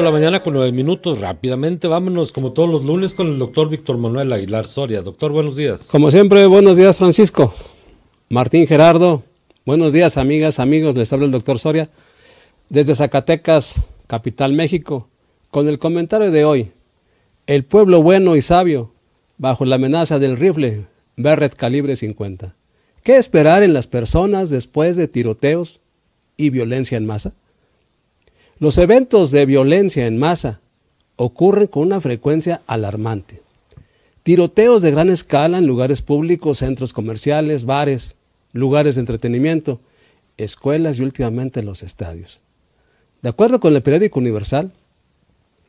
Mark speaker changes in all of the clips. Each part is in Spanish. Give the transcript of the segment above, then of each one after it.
Speaker 1: de la mañana con nueve minutos. Rápidamente, vámonos como todos los lunes con el doctor Víctor Manuel Aguilar Soria. Doctor, buenos días. Como siempre, buenos días, Francisco. Martín Gerardo, buenos días, amigas, amigos. Les habla el doctor Soria desde Zacatecas, capital México, con el comentario de hoy. El pueblo bueno y sabio, bajo la amenaza del rifle Berret calibre 50. ¿Qué esperar en las personas después de tiroteos y violencia en masa? Los eventos de violencia en masa ocurren con una frecuencia alarmante. Tiroteos de gran escala en lugares públicos, centros comerciales, bares, lugares de entretenimiento, escuelas y últimamente los estadios. De acuerdo con el periódico Universal,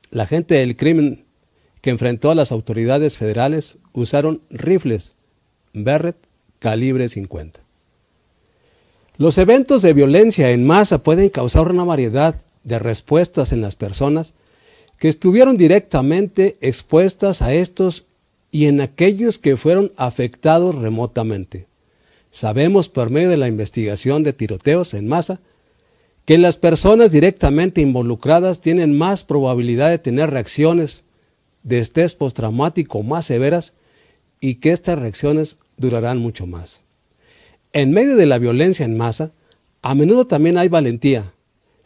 Speaker 1: la gente del crimen que enfrentó a las autoridades federales usaron rifles Berret calibre 50. Los eventos de violencia en masa pueden causar una variedad de respuestas en las personas que estuvieron directamente expuestas a estos y en aquellos que fueron afectados remotamente. Sabemos por medio de la investigación de tiroteos en masa que las personas directamente involucradas tienen más probabilidad de tener reacciones de estrés postraumático más severas y que estas reacciones durarán mucho más. En medio de la violencia en masa, a menudo también hay valentía,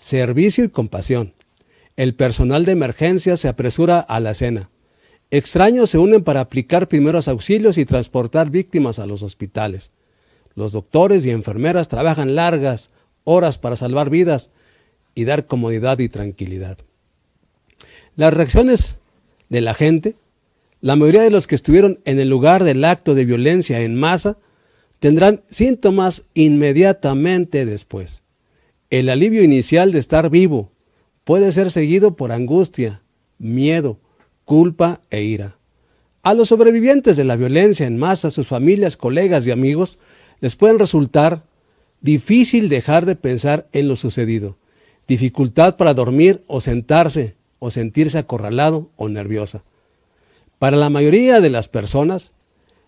Speaker 1: servicio y compasión. El personal de emergencia se apresura a la escena. Extraños se unen para aplicar primeros auxilios y transportar víctimas a los hospitales. Los doctores y enfermeras trabajan largas horas para salvar vidas y dar comodidad y tranquilidad. Las reacciones de la gente, la mayoría de los que estuvieron en el lugar del acto de violencia en masa, tendrán síntomas inmediatamente después. El alivio inicial de estar vivo puede ser seguido por angustia, miedo, culpa e ira. A los sobrevivientes de la violencia en masa, sus familias, colegas y amigos, les pueden resultar difícil dejar de pensar en lo sucedido, dificultad para dormir o sentarse o sentirse acorralado o nerviosa. Para la mayoría de las personas,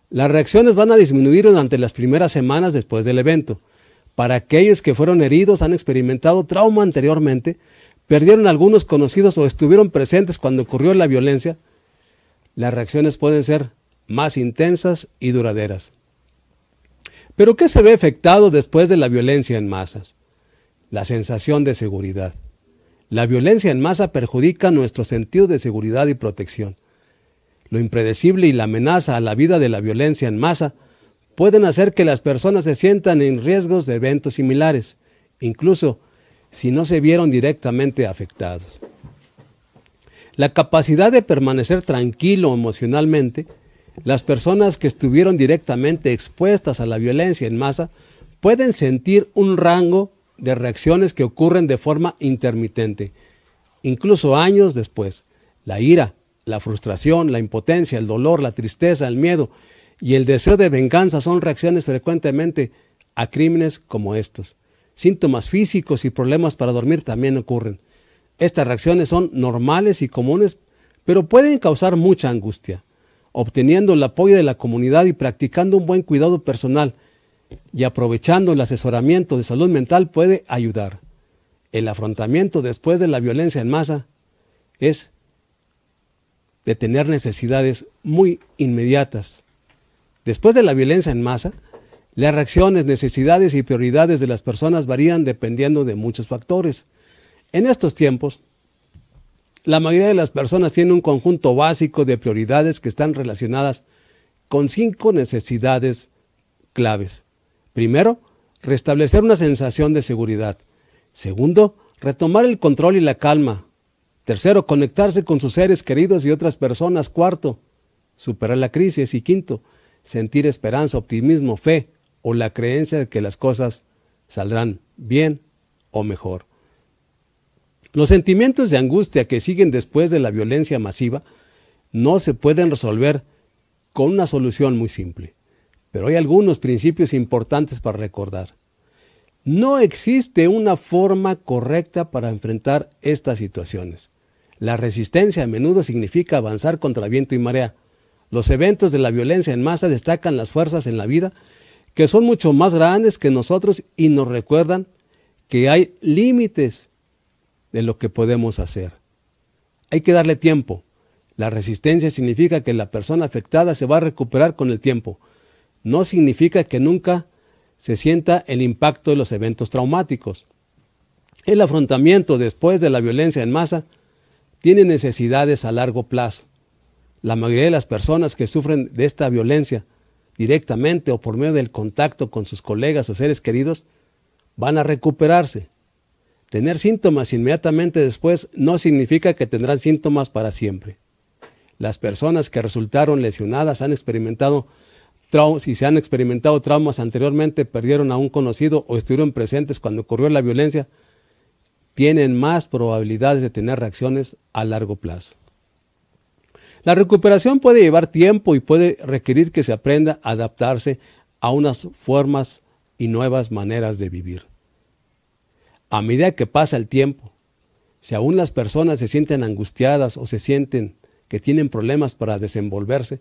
Speaker 1: las reacciones van a disminuir durante las primeras semanas después del evento, para aquellos que fueron heridos, han experimentado trauma anteriormente, perdieron algunos conocidos o estuvieron presentes cuando ocurrió la violencia, las reacciones pueden ser más intensas y duraderas. Pero ¿qué se ve afectado después de la violencia en masas? La sensación de seguridad. La violencia en masa perjudica nuestro sentido de seguridad y protección. Lo impredecible y la amenaza a la vida de la violencia en masa pueden hacer que las personas se sientan en riesgos de eventos similares, incluso si no se vieron directamente afectados. La capacidad de permanecer tranquilo emocionalmente, las personas que estuvieron directamente expuestas a la violencia en masa pueden sentir un rango de reacciones que ocurren de forma intermitente, incluso años después. La ira, la frustración, la impotencia, el dolor, la tristeza, el miedo y el deseo de venganza son reacciones frecuentemente a crímenes como estos. Síntomas físicos y problemas para dormir también ocurren. Estas reacciones son normales y comunes, pero pueden causar mucha angustia. Obteniendo el apoyo de la comunidad y practicando un buen cuidado personal y aprovechando el asesoramiento de salud mental puede ayudar. El afrontamiento después de la violencia en masa es de tener necesidades muy inmediatas Después de la violencia en masa, las reacciones, necesidades y prioridades de las personas varían dependiendo de muchos factores. En estos tiempos, la mayoría de las personas tiene un conjunto básico de prioridades que están relacionadas con cinco necesidades claves. Primero, restablecer una sensación de seguridad. Segundo, retomar el control y la calma. Tercero, conectarse con sus seres queridos y otras personas. Cuarto, superar la crisis. Y quinto, sentir esperanza, optimismo, fe o la creencia de que las cosas saldrán bien o mejor. Los sentimientos de angustia que siguen después de la violencia masiva no se pueden resolver con una solución muy simple, pero hay algunos principios importantes para recordar. No existe una forma correcta para enfrentar estas situaciones. La resistencia a menudo significa avanzar contra viento y marea, los eventos de la violencia en masa destacan las fuerzas en la vida que son mucho más grandes que nosotros y nos recuerdan que hay límites de lo que podemos hacer. Hay que darle tiempo. La resistencia significa que la persona afectada se va a recuperar con el tiempo. No significa que nunca se sienta el impacto de los eventos traumáticos. El afrontamiento después de la violencia en masa tiene necesidades a largo plazo la mayoría de las personas que sufren de esta violencia directamente o por medio del contacto con sus colegas o seres queridos, van a recuperarse. Tener síntomas inmediatamente después no significa que tendrán síntomas para siempre. Las personas que resultaron lesionadas han experimentado si se han experimentado traumas anteriormente, perdieron a un conocido o estuvieron presentes cuando ocurrió la violencia, tienen más probabilidades de tener reacciones a largo plazo. La recuperación puede llevar tiempo y puede requerir que se aprenda a adaptarse a unas formas y nuevas maneras de vivir. A medida que pasa el tiempo, si aún las personas se sienten angustiadas o se sienten que tienen problemas para desenvolverse,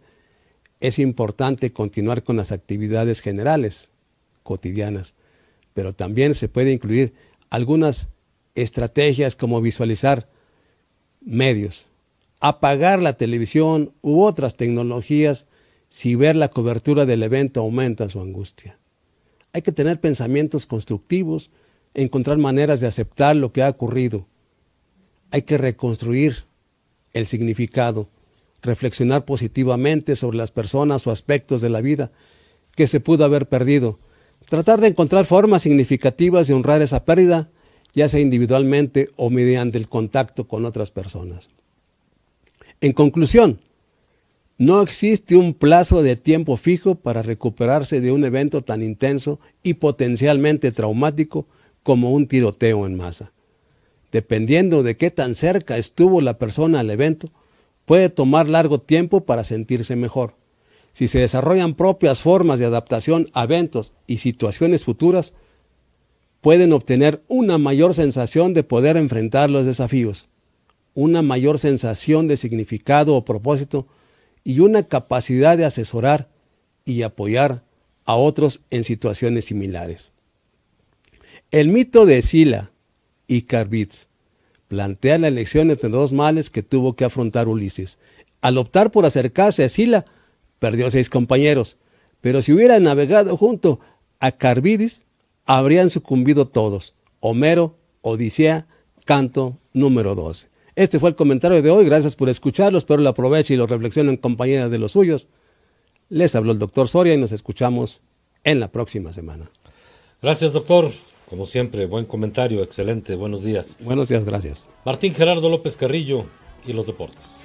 Speaker 1: es importante continuar con las actividades generales, cotidianas, pero también se puede incluir algunas estrategias como visualizar medios, apagar la televisión u otras tecnologías si ver la cobertura del evento aumenta su angustia. Hay que tener pensamientos constructivos, encontrar maneras de aceptar lo que ha ocurrido. Hay que reconstruir el significado, reflexionar positivamente sobre las personas o aspectos de la vida que se pudo haber perdido, tratar de encontrar formas significativas de honrar esa pérdida, ya sea individualmente o mediante el contacto con otras personas. En conclusión, no existe un plazo de tiempo fijo para recuperarse de un evento tan intenso y potencialmente traumático como un tiroteo en masa. Dependiendo de qué tan cerca estuvo la persona al evento, puede tomar largo tiempo para sentirse mejor. Si se desarrollan propias formas de adaptación a eventos y situaciones futuras, pueden obtener una mayor sensación de poder enfrentar los desafíos una mayor sensación de significado o propósito y una capacidad de asesorar y apoyar a otros en situaciones similares. El mito de Sila y Carbitz plantea la elección entre dos males que tuvo que afrontar Ulises. Al optar por acercarse a Sila, perdió seis compañeros, pero si hubiera navegado junto a Carbidis, habrían sucumbido todos. Homero, Odisea, canto número 12. Este fue el comentario de hoy. Gracias por escucharlos. Espero lo aproveche y lo reflexione en compañía de los suyos. Les habló el doctor Soria y nos escuchamos en la próxima semana. Gracias, doctor. Como siempre, buen comentario, excelente. Buenos días. Buenos días, gracias. Martín Gerardo López Carrillo y los deportes.